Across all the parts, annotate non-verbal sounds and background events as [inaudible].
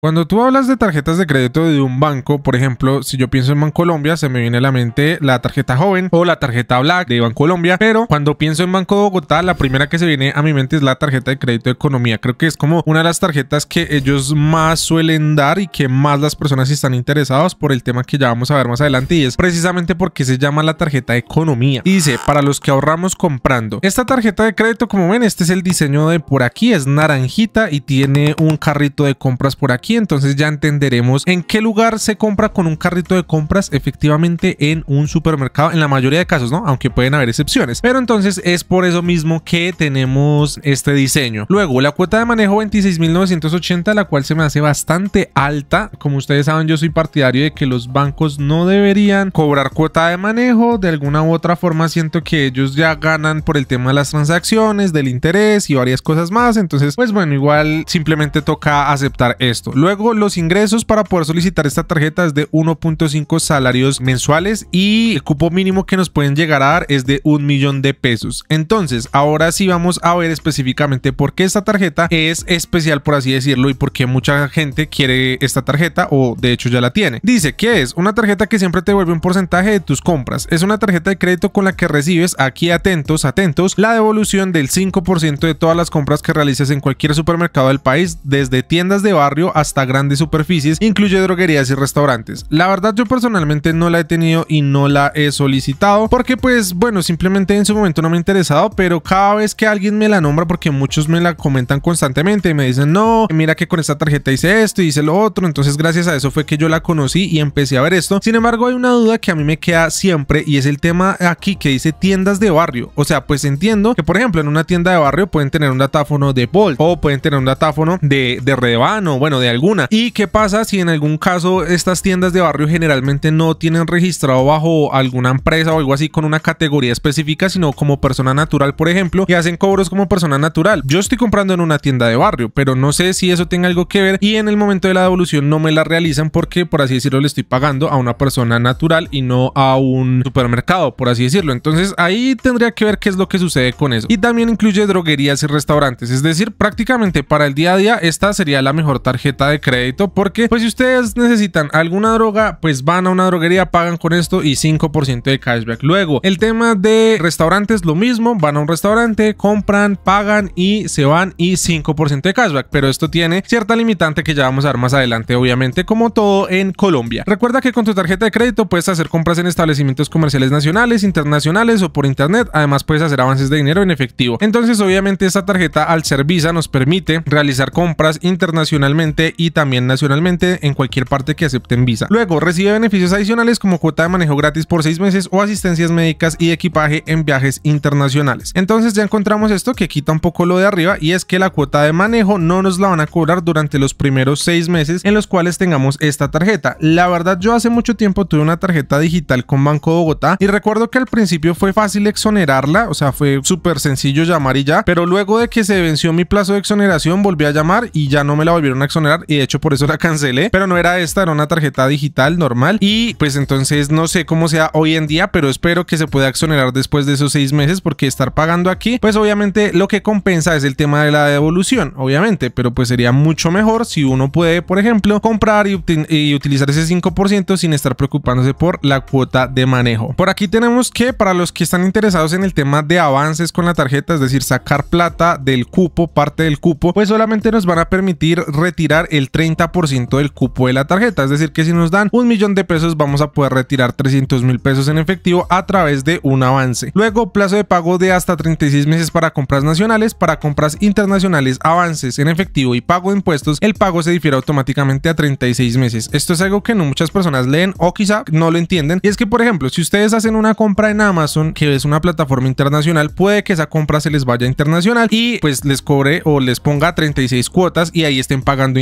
Cuando tú hablas de tarjetas de crédito de un banco, por ejemplo, si yo pienso en Bancolombia, se me viene a la mente la tarjeta joven o la tarjeta Black de Bancolombia, pero cuando pienso en Banco Bogotá, la primera que se viene a mi mente es la tarjeta de crédito de economía. Creo que es como una de las tarjetas que ellos más suelen dar y que más las personas están interesadas por el tema que ya vamos a ver más adelante y es precisamente porque se llama la tarjeta de economía. dice, para los que ahorramos comprando. Esta tarjeta de crédito, como ven, este es el diseño de por aquí, es naranjita y tiene un carrito de compras por aquí entonces ya entenderemos en qué lugar se compra con un carrito de compras efectivamente en un supermercado, en la mayoría de casos, ¿no? Aunque pueden haber excepciones. Pero entonces es por eso mismo que tenemos este diseño. Luego, la cuota de manejo 26.980, la cual se me hace bastante alta. Como ustedes saben, yo soy partidario de que los bancos no deberían cobrar cuota de manejo. De alguna u otra forma, siento que ellos ya ganan por el tema de las transacciones, del interés y varias cosas más. Entonces, pues bueno, igual simplemente toca aceptar esto. Luego los ingresos para poder solicitar esta tarjeta es de 1.5 salarios mensuales y el cupo mínimo que nos pueden llegar a dar es de un millón de pesos. Entonces, ahora sí vamos a ver específicamente por qué esta tarjeta es especial, por así decirlo, y por qué mucha gente quiere esta tarjeta o de hecho ya la tiene. Dice que es una tarjeta que siempre te devuelve un porcentaje de tus compras. Es una tarjeta de crédito con la que recibes, aquí atentos, atentos, la devolución del 5% de todas las compras que realices en cualquier supermercado del país, desde tiendas de barrio hasta hasta grandes superficies, incluye droguerías y restaurantes. La verdad yo personalmente no la he tenido y no la he solicitado porque pues bueno, simplemente en su momento no me ha interesado, pero cada vez que alguien me la nombra porque muchos me la comentan constantemente y me dicen, no, mira que con esta tarjeta hice esto y hice lo otro, entonces gracias a eso fue que yo la conocí y empecé a ver esto. Sin embargo, hay una duda que a mí me queda siempre y es el tema aquí que dice tiendas de barrio. O sea, pues entiendo que por ejemplo en una tienda de barrio pueden tener un datáfono de Bolt o pueden tener un datáfono de, de bueno, de algo ¿Y qué pasa si en algún caso estas tiendas de barrio generalmente no tienen registrado bajo alguna empresa o algo así con una categoría específica, sino como persona natural, por ejemplo, y hacen cobros como persona natural? Yo estoy comprando en una tienda de barrio, pero no sé si eso tenga algo que ver y en el momento de la devolución no me la realizan porque, por así decirlo, le estoy pagando a una persona natural y no a un supermercado, por así decirlo. Entonces ahí tendría que ver qué es lo que sucede con eso. Y también incluye droguerías y restaurantes, es decir, prácticamente para el día a día esta sería la mejor tarjeta de crédito porque pues si ustedes necesitan alguna droga, pues van a una droguería, pagan con esto y 5% de cashback. Luego, el tema de restaurantes, lo mismo, van a un restaurante, compran, pagan y se van y 5% de cashback, pero esto tiene cierta limitante que ya vamos a ver más adelante, obviamente, como todo en Colombia. Recuerda que con tu tarjeta de crédito puedes hacer compras en establecimientos comerciales nacionales, internacionales o por internet, además puedes hacer avances de dinero en efectivo. Entonces, obviamente, esta tarjeta al ser Visa nos permite realizar compras internacionalmente y también nacionalmente en cualquier parte que acepten visa. Luego, recibe beneficios adicionales como cuota de manejo gratis por seis meses o asistencias médicas y equipaje en viajes internacionales. Entonces ya encontramos esto que quita un poco lo de arriba y es que la cuota de manejo no nos la van a cobrar durante los primeros seis meses en los cuales tengamos esta tarjeta. La verdad yo hace mucho tiempo tuve una tarjeta digital con Banco Bogotá y recuerdo que al principio fue fácil exonerarla, o sea fue súper sencillo llamar y ya, pero luego de que se venció mi plazo de exoneración volví a llamar y ya no me la volvieron a exonerar y de hecho por eso la cancelé, pero no era esta, era una tarjeta digital normal y pues entonces no sé cómo sea hoy en día, pero espero que se pueda exonerar después de esos seis meses porque estar pagando aquí, pues obviamente lo que compensa es el tema de la devolución, obviamente, pero pues sería mucho mejor si uno puede, por ejemplo, comprar y, utilizar ese 5% sin estar preocupándose por la cuota de manejo. Por aquí tenemos que para los que están interesados en el tema de avances con la tarjeta, es decir, sacar plata del cupo, parte del cupo, pues solamente nos van a permitir retirar el 30% del cupo de la tarjeta. Es decir, que si nos dan un millón de pesos vamos a poder retirar 300 mil pesos en efectivo a través de un avance. Luego, plazo de pago de hasta 36 meses para compras nacionales, para compras internacionales, avances en efectivo y pago de impuestos, el pago se difiere automáticamente a 36 meses. Esto es algo que no muchas personas leen o quizá no lo entienden. Y es que, por ejemplo, si ustedes hacen una compra en Amazon, que es una plataforma internacional, puede que esa compra se les vaya internacional y pues les cobre o les ponga 36 cuotas y ahí estén pagando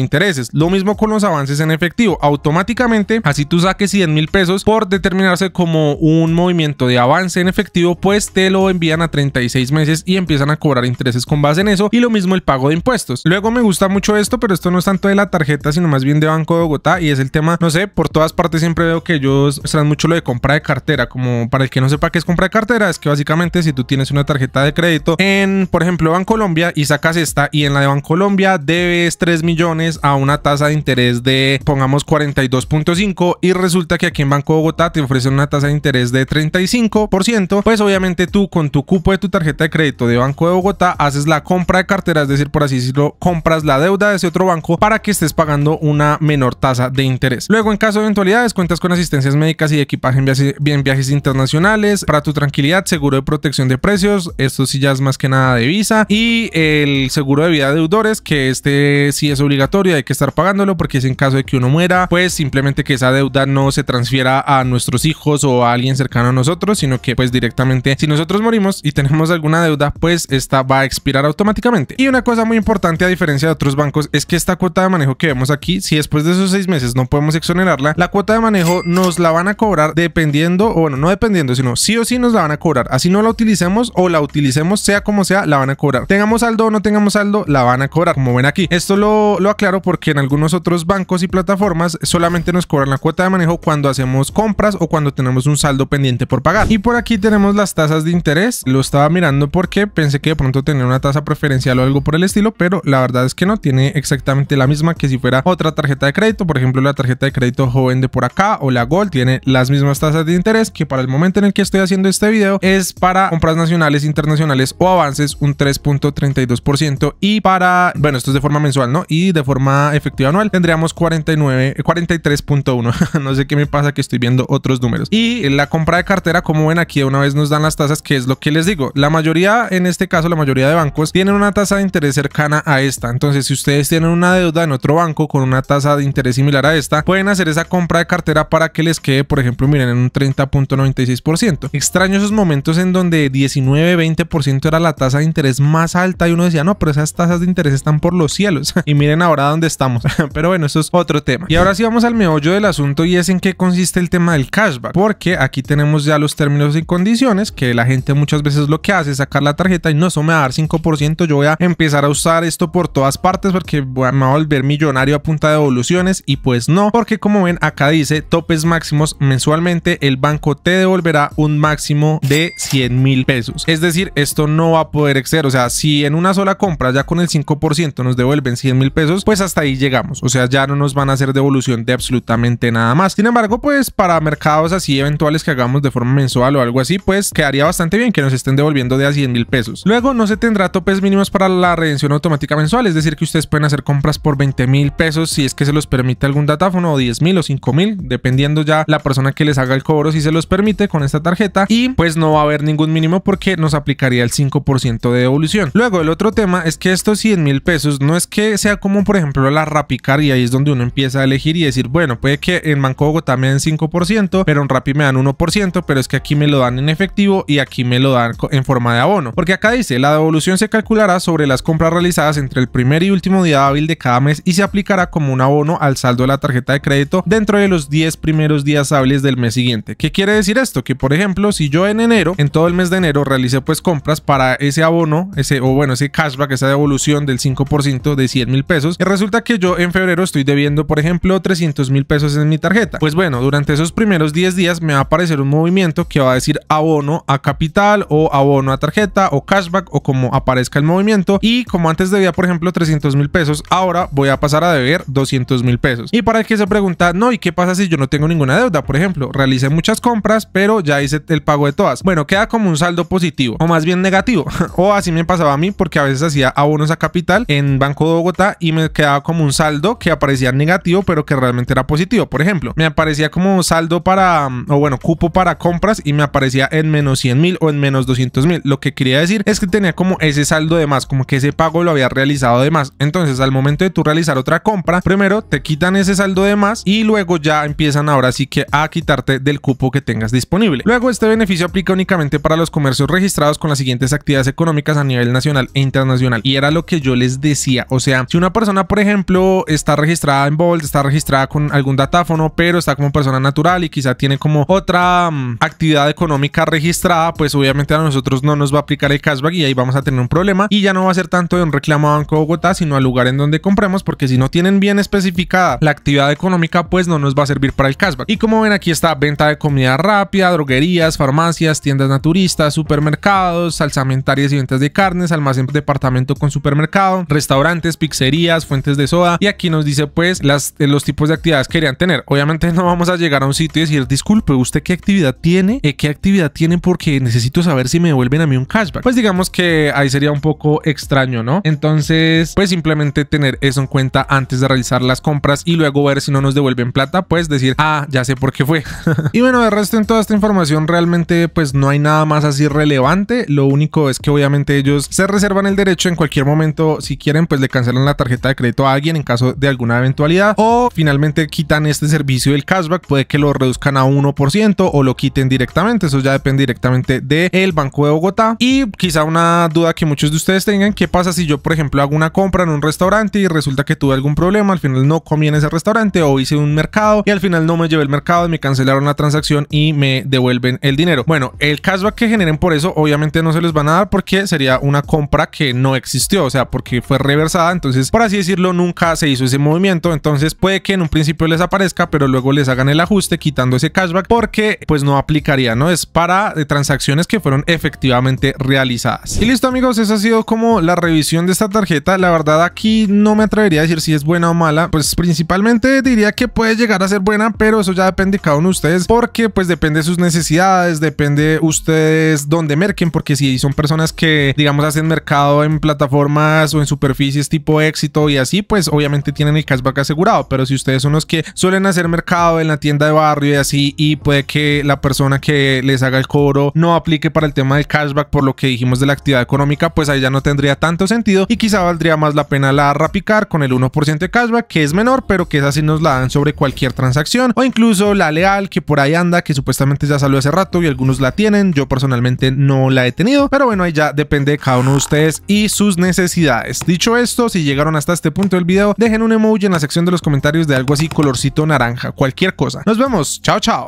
lo mismo con los avances en efectivo. Automáticamente, así tú saques 100 mil pesos por determinarse como un movimiento de avance en efectivo, pues te lo envían a 36 meses y empiezan a cobrar intereses con base en eso. Y lo mismo el pago de impuestos. Luego me gusta mucho esto, pero esto no es tanto de la tarjeta, sino más bien de Banco de Bogotá. Y es el tema, no sé, por todas partes siempre veo que ellos traen mucho lo de compra de cartera. Como para el que no sepa qué es compra de cartera, es que básicamente si tú tienes una tarjeta de crédito en, por ejemplo, Banco Colombia y sacas esta y en la de Banco Colombia debes 3 millones a una tasa de interés de, pongamos, 42.5 y resulta que aquí en Banco de Bogotá te ofrecen una tasa de interés de 35%, pues obviamente tú con tu cupo de tu tarjeta de crédito de Banco de Bogotá haces la compra de cartera, es decir, por así decirlo, compras la deuda de ese otro banco para que estés pagando una menor tasa de interés. Luego, en caso de eventualidades, cuentas con asistencias médicas y equipaje en viajes, internacionales, para tu tranquilidad, seguro de protección de precios, esto sí ya es más que nada de visa, y el seguro de vida de deudores, que este sí es obligatorio hay que estar pagándolo porque es en caso de que uno muera, pues simplemente que esa deuda no se transfiera a nuestros hijos o a alguien cercano a nosotros, sino que pues directamente si nosotros morimos y tenemos alguna deuda, pues esta va a expirar automáticamente. Y una cosa muy importante a diferencia de otros bancos es que esta cuota de manejo que vemos aquí, si después de esos seis meses no podemos exonerarla, la cuota de manejo nos la van a cobrar dependiendo, o bueno, no dependiendo, sino sí o sí nos la van a cobrar. Así no la utilicemos o la utilicemos, sea como sea, la van a cobrar. Tengamos saldo o no tengamos saldo, la van a cobrar, como ven aquí. Esto lo aclaro porque en algunos otros bancos y plataformas solamente nos cobran la cuota de manejo cuando hacemos compras o cuando tenemos un saldo pendiente por pagar. Y por aquí tenemos las tasas de interés. Lo estaba mirando porque pensé que de pronto tenía una tasa preferencial o algo por el estilo, pero la verdad es que no. Tiene exactamente la misma que si fuera otra tarjeta de crédito. Por ejemplo, la tarjeta de crédito joven de por acá o la Gold tiene las mismas tasas de interés que para el momento en el que estoy haciendo este video es para compras nacionales, internacionales o avances un 3.32% y para, bueno, esto es de forma mensual, ¿no? Y de forma efectiva anual, tendríamos 49, 43.1. [laughs] no sé qué me pasa que estoy viendo otros números. Y la compra de cartera, como ven aquí, una vez nos dan las tasas, que es lo que les digo. La mayoría, en este caso, la mayoría de bancos tienen una tasa de interés cercana a esta. Entonces, si ustedes tienen una deuda en otro banco con una tasa de interés similar a esta, pueden hacer esa compra de cartera para que les quede, por ejemplo, miren, en un 30.96%. Extraño esos momentos en donde 19, 20% era la tasa de interés más alta y uno decía, no, pero esas tasas de interés están por los cielos. [laughs] y miren ahora donde estamos. [laughs] Pero bueno, eso es otro tema. Y ahora sí vamos al meollo del asunto y es en qué consiste el tema del cashback. Porque aquí tenemos ya los términos y condiciones que la gente muchas veces lo que hace es sacar la tarjeta y no, eso me va a dar 5%. Yo voy a empezar a usar esto por todas partes porque me voy a volver millonario a punta de devoluciones y pues no. Porque como ven, acá dice topes máximos mensualmente, el banco te devolverá un máximo de 100 mil pesos. Es decir, esto no va a poder exceder. O sea, si en una sola compra ya con el 5% nos devuelven 100 mil pesos, pues hasta ahí llegamos. O sea, ya no nos van a hacer devolución de absolutamente nada más. Sin embargo, pues para mercados así eventuales que hagamos de forma mensual o algo así, pues quedaría bastante bien que nos estén devolviendo de a 100 mil pesos. Luego no se tendrá topes mínimos para la redención automática mensual, es decir, que ustedes pueden hacer compras por 20 mil pesos si es que se los permite algún datáfono o 10 mil o 5 mil, dependiendo ya la persona que les haga el cobro si se los permite con esta tarjeta y pues no va a haber ningún mínimo porque nos aplicaría el 5% de devolución. Luego el otro tema es que estos 100 mil pesos no es que sea como por ejemplo la Rapicar y ahí es donde uno empieza a elegir y decir, bueno, puede que en Mancogo también 5%, pero en Rappi me dan 1%, pero es que aquí me lo dan en efectivo y aquí me lo dan en forma de abono. Porque acá dice, la devolución se calculará sobre las compras realizadas entre el primer y último día hábil de cada mes y se aplicará como un abono al saldo de la tarjeta de crédito dentro de los 10 primeros días hábiles del mes siguiente. ¿Qué quiere decir esto? Que por ejemplo, si yo en enero, en todo el mes de enero, realicé pues compras para ese abono, ese o bueno, ese cashback, esa devolución del 5% de 100 mil pesos, resulta resulta que yo en febrero estoy debiendo, por ejemplo, 300 mil pesos en mi tarjeta. Pues bueno, durante esos primeros 10 días me va a aparecer un movimiento que va a decir abono a capital o abono a tarjeta o cashback o como aparezca el movimiento. Y como antes debía, por ejemplo, 300 mil pesos, ahora voy a pasar a deber 200 mil pesos. Y para el que se pregunta, no, ¿y qué pasa si yo no tengo ninguna deuda? Por ejemplo, realicé muchas compras, pero ya hice el pago de todas. Bueno, queda como un saldo positivo o más bien negativo. [laughs] o así me pasaba a mí porque a veces hacía abonos a capital en Banco de Bogotá y me quedaba como un saldo que aparecía negativo, pero que realmente era positivo. Por ejemplo, me aparecía como saldo para, mm, o bueno, cupo para compras y me aparecía en menos 100 mil o en menos 200 mil. Lo que quería decir es que tenía como ese saldo de más, como que ese pago lo había realizado de más. Entonces, al momento de tú realizar otra compra, primero te quitan ese saldo de más y luego ya empiezan ahora sí que a quitarte del cupo que tengas disponible. Luego, este beneficio aplica únicamente para los comercios registrados con las siguientes actividades económicas a nivel nacional e internacional. Y era lo que yo les decía. O sea, si una persona, por ejemplo, está registrada en bold, está registrada con algún datáfono, pero está como persona natural y quizá tiene como otra mm, actividad económica registrada, pues obviamente a nosotros no nos va a aplicar el cashback y ahí vamos a tener un problema y ya no va a ser tanto de un reclamo a Banco Bogotá, sino al lugar en donde compremos, porque si no tienen bien especificada la actividad económica, pues no nos va a servir para el cashback. Y como ven aquí está venta de comida rápida, droguerías, farmacias, tiendas naturistas, supermercados, alzamentarias y ventas de carnes, almacén departamento con supermercado, restaurantes, pizzerías, fuentes de SOA y aquí nos dice pues las, eh, los tipos de actividades que querían tener. Obviamente no vamos a llegar a un sitio y decir, disculpe, ¿usted qué actividad tiene? ¿Eh, ¿Qué actividad tiene? Porque necesito saber si me devuelven a mí un cashback. Pues digamos que ahí sería un poco extraño, ¿no? Entonces, pues simplemente tener eso en cuenta antes de realizar las compras y luego ver si no nos devuelven plata, pues decir, ah, ya sé por qué fue. [laughs] y bueno, de resto en toda esta información realmente pues no hay nada más así relevante. Lo único es que obviamente ellos se reservan el derecho en cualquier momento, si quieren, pues le cancelan la tarjeta de crédito a alguien en caso de alguna eventualidad o finalmente quitan este servicio del cashback, puede que lo reduzcan a 1% o lo quiten directamente, eso ya depende directamente del Banco de Bogotá y quizá una duda que muchos de ustedes tengan, ¿qué pasa si yo por ejemplo hago una compra en un restaurante y resulta que tuve algún problema, al final no comí en ese restaurante o hice un mercado y al final no me llevé el mercado me cancelaron la transacción y me devuelven el dinero? Bueno, el cashback que generen por eso obviamente no se les van a dar porque sería una compra que no existió, o sea, porque fue reversada, entonces por así decirlo nunca se hizo ese movimiento, entonces puede que en un principio les aparezca, pero luego les hagan el ajuste quitando ese cashback porque pues no aplicaría, ¿no? Es para eh, transacciones que fueron efectivamente realizadas. Y listo amigos, esa ha sido como la revisión de esta tarjeta. La verdad aquí no me atrevería a decir si es buena o mala, pues principalmente diría que puede llegar a ser buena, pero eso ya depende de cada uno de ustedes porque pues depende de sus necesidades, depende ustedes donde merquen, porque si son personas que digamos hacen mercado en plataformas o en superficies tipo éxito y así, pues obviamente tienen el cashback asegurado, pero si ustedes son los que suelen hacer mercado en la tienda de barrio y así, y puede que la persona que les haga el cobro no aplique para el tema del cashback por lo que dijimos de la actividad económica, pues ahí ya no tendría tanto sentido y quizá valdría más la pena la rapicar con el 1% de cashback, que es menor, pero que es así nos la dan sobre cualquier transacción, o incluso la leal que por ahí anda, que supuestamente ya salió hace rato y algunos la tienen, yo personalmente no la he tenido, pero bueno, ahí ya depende de cada uno de ustedes y sus necesidades. Dicho esto, si llegaron hasta este punto, el video, dejen un emoji en la sección de los comentarios de algo así colorcito naranja, cualquier cosa. Nos vemos, chao chao.